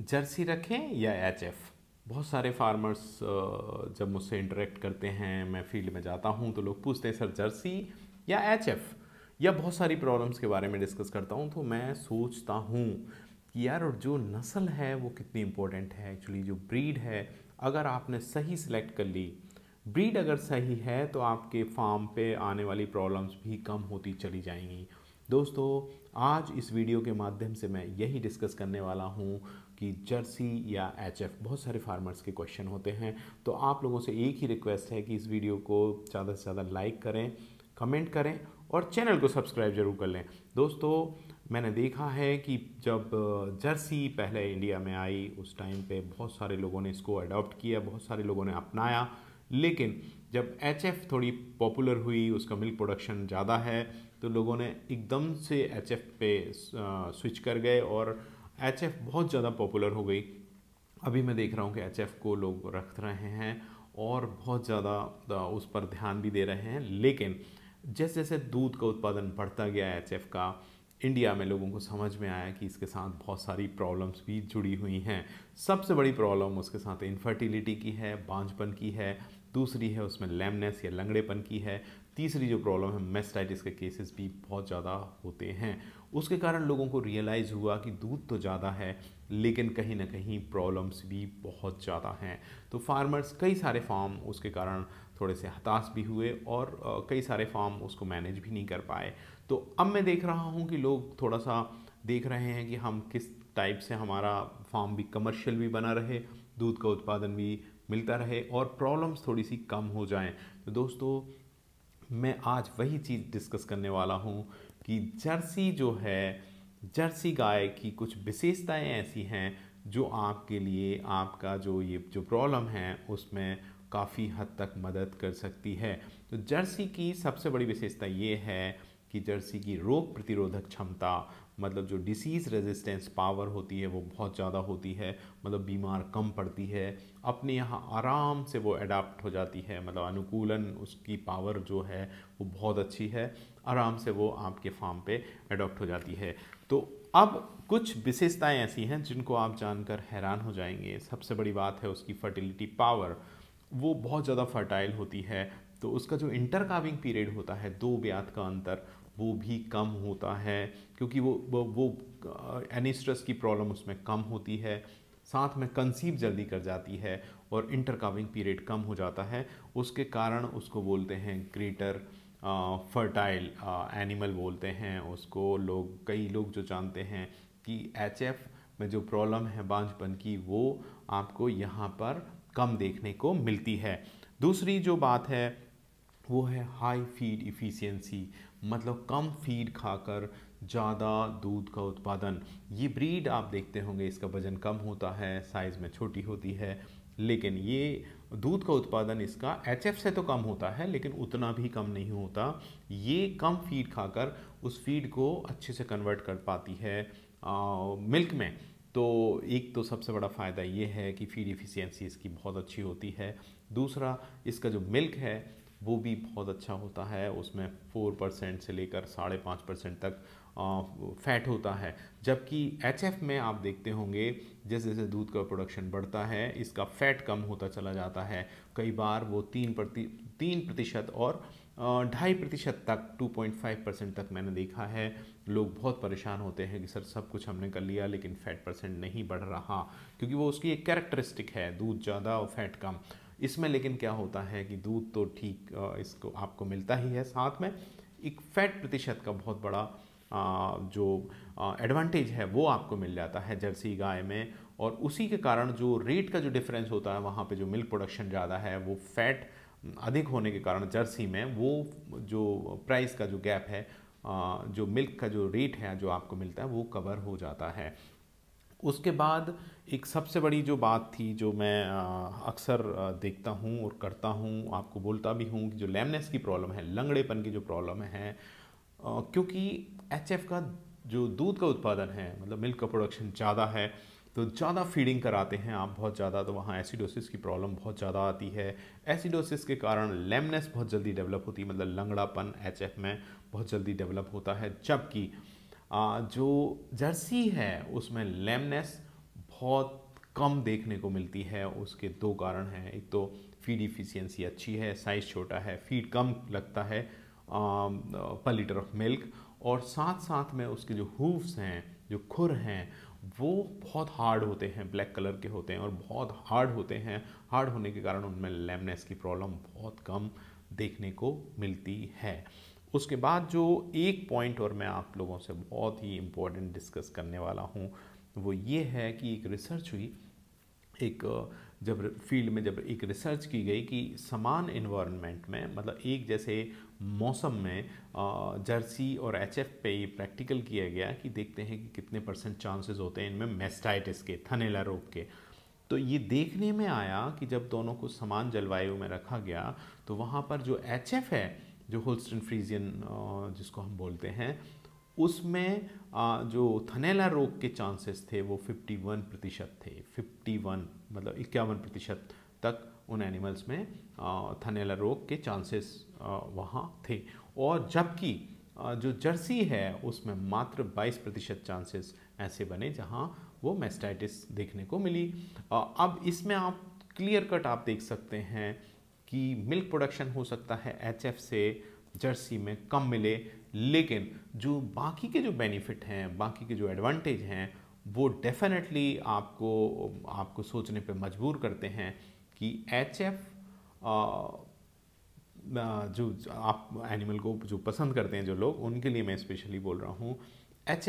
Jersey रखें या H F बहुत सारे फार्मर्स जब मुझसे इंटरेक्ट करते हैं मैं फील्ड में जाता हूँ तो लोग पूछते हैं सर जर्सी या एच एफ या बहुत सारी प्रॉब्लम्स के बारे में डिस्कस करता हूँ तो मैं सोचता हूँ कि यार और जो नस्ल है वो कितनी इम्पोर्टेंट है एक्चुअली जो ब्रीड है अगर आपने सही सिलेक्ट कर ली ब्रीड अगर सही है तो आपके फार्म पे आने वाली प्रॉब्लम्स भी कम होती चली जाएंगी दोस्तों आज इस वीडियो के माध्यम से मैं यही डिस्कस करने वाला हूँ कि जर्सी या एच बहुत सारे फार्मर्स के क्वेश्चन होते हैं तो आप लोगों से एक ही रिक्वेस्ट है कि इस वीडियो को ज़्यादा से ज़्यादा लाइक करें कमेंट करें और चैनल को सब्सक्राइब जरूर कर लें दोस्तों मैंने देखा है कि जब जर्सी पहले इंडिया में आई उस टाइम पे बहुत सारे लोगों ने इसको अडॉप्ट किया बहुत सारे लोगों ने अपनाया लेकिन जब एच थोड़ी पॉपुलर हुई उसका मिल्क प्रोडक्शन ज़्यादा है तो लोगों ने एकदम से एच पे स्विच कर गए और एच बहुत ज़्यादा पॉपुलर हो गई अभी मैं देख रहा हूँ कि एच को लोग रख रहे हैं और बहुत ज़्यादा उस पर ध्यान भी दे रहे हैं लेकिन जैसे जैसे दूध का उत्पादन बढ़ता गया एच का इंडिया में लोगों को समझ में आया कि इसके साथ बहुत सारी प्रॉब्लम्स भी जुड़ी हुई हैं सबसे बड़ी प्रॉब्लम उसके साथ इनफर्टिलिटी की है बांझपन की है दूसरी है उसमें लेमनेस या लंगड़ेपन की है तीसरी जो प्रॉब्लम है मेस्टाइटिस के केसेस भी बहुत ज़्यादा होते हैं उसके कारण लोगों को रियलाइज़ हुआ कि दूध तो ज़्यादा है लेकिन कहीं ना कहीं प्रॉब्लम्स भी बहुत ज़्यादा हैं तो फार्मर्स कई सारे फार्म उसके कारण थोड़े से हताश भी हुए और कई सारे फार्म उसको मैनेज भी नहीं कर पाए तो अब मैं देख रहा हूँ कि लोग थोड़ा सा देख रहे हैं कि हम किस टाइप से हमारा फार्म भी कमर्शियल भी बना रहे दूध का उत्पादन भी मिलता रहे और प्रॉब्लम्स थोड़ी सी कम हो जाएं तो दोस्तों मैं आज वही चीज़ डिस्कस करने वाला हूँ कि जर्सी जो है जर्सी गाय की कुछ विशेषताएं ऐसी हैं जो आपके लिए आपका जो ये जो प्रॉब्लम है उसमें काफ़ी हद तक मदद कर सकती है तो जर्सी की सबसे बड़ी विशेषता ये है कि जर्सी की रोग प्रतिरोधक क्षमता मतलब जो डिसीज़ रेजिस्टेंस पावर होती है वो बहुत ज़्यादा होती है मतलब बीमार कम पड़ती है अपने यहाँ आराम से वो अडाप्ट हो जाती है मतलब अनुकूलन उसकी पावर जो है वो बहुत अच्छी है आराम से वो आपके फार्म पे अडोप्ट हो जाती है तो अब कुछ विशेषताएं ऐसी हैं जिनको आप जानकर हैरान हो जाएंगे सबसे बड़ी बात है उसकी फर्टिलिटी पावर वो बहुत ज़्यादा फर्टाइल होती है तो उसका जो इंटरकाविंग पीरियड होता है दो ब्याथ का अंतर वो भी कम होता है क्योंकि वो वो, वो एनिस्ट्रस की प्रॉब्लम उसमें कम होती है साथ में कंसीव जल्दी कर जाती है और इंटरकाविंग पीरियड कम हो जाता है उसके कारण उसको बोलते हैं ग्रेटर फर्टाइल एनिमल बोलते हैं उसको लोग कई लोग जो जानते हैं कि एच में जो प्रॉब्लम है बांझपन की वो आपको यहाँ पर कम देखने को मिलती है दूसरी जो बात है वो है हाई फीड इफ़िशियंसी मतलब कम फीड खाकर ज़्यादा दूध का उत्पादन ये ब्रीड आप देखते होंगे इसका वज़न कम होता है साइज़ में छोटी होती है लेकिन ये दूध का उत्पादन इसका एच से तो कम होता है लेकिन उतना भी कम नहीं होता ये कम फीड खाकर उस फीड को अच्छे से कन्वर्ट कर पाती है आ, मिल्क में तो एक तो सबसे बड़ा फ़ायदा ये है कि फीड इफ़िशियंसी इसकी बहुत अच्छी होती है दूसरा इसका जो मिल्क है वो भी बहुत अच्छा होता है उसमें फोर परसेंट से लेकर साढ़े पाँच परसेंट तक फैट होता है जबकि एच में आप देखते होंगे जैसे जैसे दूध का प्रोडक्शन बढ़ता है इसका फैट कम होता चला जाता है कई बार वो तीन प्रति तीन प्रतिशत और ढाई प्रतिशत तक 2.5 परसेंट तक मैंने देखा है लोग बहुत परेशान होते हैं कि सर सब कुछ हमने कर लिया लेकिन फैट परसेंट नहीं बढ़ रहा क्योंकि वो उसकी एक कैरेक्टरिस्टिक है दूध ज़्यादा और फैट कम इसमें लेकिन क्या होता है कि दूध तो ठीक इसको आपको मिलता ही है साथ में एक फैट प्रतिशत का बहुत बड़ा जो एडवांटेज है वो आपको मिल जाता है जर्सी गाय में और उसी के कारण जो रेट का जो डिफरेंस होता है वहाँ पे जो मिल्क प्रोडक्शन ज़्यादा है वो फैट अधिक होने के कारण जर्सी में वो जो प्राइस का जो गैप है जो मिल्क का जो रेट है जो आपको मिलता है वो कवर हो जाता है उसके बाद एक सबसे बड़ी जो बात थी जो मैं अक्सर देखता हूँ और करता हूँ आपको बोलता भी हूँ कि जो लेमनेस की प्रॉब्लम है लंगड़ेपन की जो प्रॉब्लम है क्योंकि एच का जो दूध का उत्पादन है मतलब मिल्क का प्रोडक्शन ज़्यादा है तो ज़्यादा फीडिंग कराते हैं आप बहुत ज़्यादा तो वहाँ एसिडोसिस की प्रॉब्लम बहुत ज़्यादा आती है एसिडोसिस के कारण लेमनेस बहुत जल्दी डेवलप होती है मतलब लंगड़ापन एच में बहुत जल्दी डेवलप होता है जबकि जो जर्सी है उसमें लेमनेस बहुत कम देखने को मिलती है उसके दो कारण हैं एक तो फीड इफिशियंसी अच्छी है साइज छोटा है फीड कम लगता है पर लीटर ऑफ मिल्क और साथ साथ में उसके जो हूव्स हैं जो खुर हैं वो बहुत हार्ड होते हैं ब्लैक कलर के होते हैं और बहुत हार्ड होते हैं हार्ड होने के कारण उनमें लेमनेस की प्रॉब्लम बहुत कम देखने को मिलती है उसके बाद जो एक पॉइंट और मैं आप लोगों से बहुत ही इम्पोर्टेंट डिस्कस करने वाला हूँ वो ये है कि एक रिसर्च हुई एक जब फील्ड में जब एक रिसर्च की गई कि समान इन्वायरमेंट में मतलब एक जैसे मौसम में जर्सी और एच पे ये प्रैक्टिकल किया गया कि देखते हैं कि कितने परसेंट चांसेस होते हैं इनमें मेस्टाइटिस के थनेला रोग के तो ये देखने में आया कि जब दोनों को समान जलवायु में रखा गया तो वहाँ पर जो एच है जो होल्स्टन फ्रीजियन जिसको हम बोलते हैं उसमें जो थनेला रोग के चांसेस थे वो 51 प्रतिशत थे 51 मतलब इक्यावन प्रतिशत तक उन एनिमल्स में थनेला रोग के चांसेस वहाँ थे और जबकि जो जर्सी है उसमें मात्र 22 प्रतिशत चांसेस ऐसे बने जहाँ वो मेस्टाइटिस देखने को मिली अब इसमें आप क्लियर कट आप देख सकते हैं कि मिल्क प्रोडक्शन हो सकता है एच से जर्सी में कम मिले लेकिन जो बाकी के जो बेनिफिट हैं बाकी के जो एडवांटेज हैं वो डेफिनेटली आपको आपको सोचने पे मजबूर करते हैं कि एच जो आप एनिमल को जो पसंद करते हैं जो लोग उनके लिए मैं स्पेशली बोल रहा हूँ एच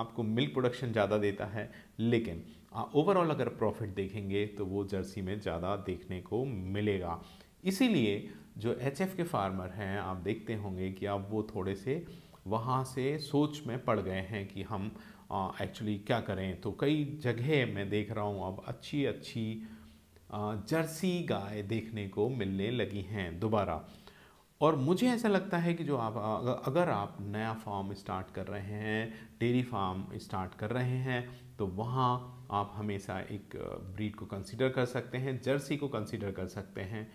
आपको मिल्क प्रोडक्शन ज़्यादा देता है लेकिन ओवरऑल अगर प्रॉफिट देखेंगे तो वो जर्सी में ज़्यादा देखने को मिलेगा इसीलिए जो एच के फार्मर हैं आप देखते होंगे कि अब वो थोड़े से वहाँ से सोच में पड़ गए हैं कि हम एक्चुअली क्या करें तो कई जगह मैं देख रहा हूँ अब अच्छी अच्छी जर्सी गाय देखने को मिलने लगी हैं दोबारा और मुझे ऐसा लगता है कि जो आप अगर आप नया फार्म स्टार्ट कर रहे हैं डेयरी फार्म स्टार्ट कर रहे हैं तो वहाँ आप हमेशा एक ब्रीड को कंसिडर कर सकते हैं जर्सी को कंसिडर कर सकते हैं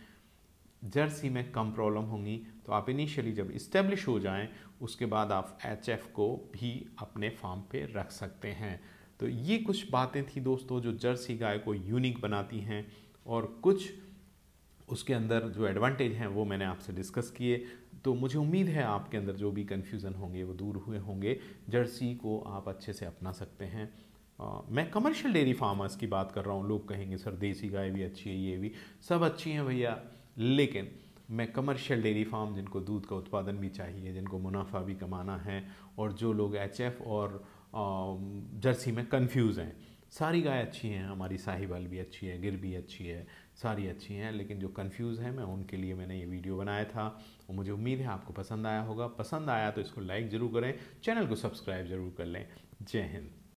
जर्सी में कम प्रॉब्लम होंगी तो आप इनिशियली जब इस्टेब्लिश हो जाएं उसके बाद आप एच को भी अपने फार्म पे रख सकते हैं तो ये कुछ बातें थी दोस्तों जो जर्सी गाय को यूनिक बनाती हैं और कुछ उसके अंदर जो एडवांटेज हैं वो मैंने आपसे डिस्कस किए तो मुझे उम्मीद है आपके अंदर जो भी कन्फ्यूज़न होंगे वो दूर हुए होंगे जर्सी को आप अच्छे से अपना सकते हैं आ, मैं कमर्शियल डेयरी फार्मर्स की बात कर रहा हूँ लोग कहेंगे सर देसी गाय भी अच्छी है ये भी सब अच्छी हैं भैया लेकिन मैं कमर्शियल डेयरी फार्म जिनको दूध का उत्पादन भी चाहिए जिनको मुनाफा भी कमाना है और जो लोग एच और जर्सी में कन्फ्यूज़ हैं सारी गाय अच्छी हैं हमारी साहिवाल भी अच्छी है गिर भी अच्छी है सारी अच्छी हैं लेकिन जो कन्फ्यूज़ हैं मैं उनके लिए मैंने ये वीडियो बनाया था और मुझे उम्मीद है आपको पसंद आया होगा पसंद आया तो इसको लाइक ज़रूर करें चैनल को सब्सक्राइब ज़रूर कर लें जय हिंद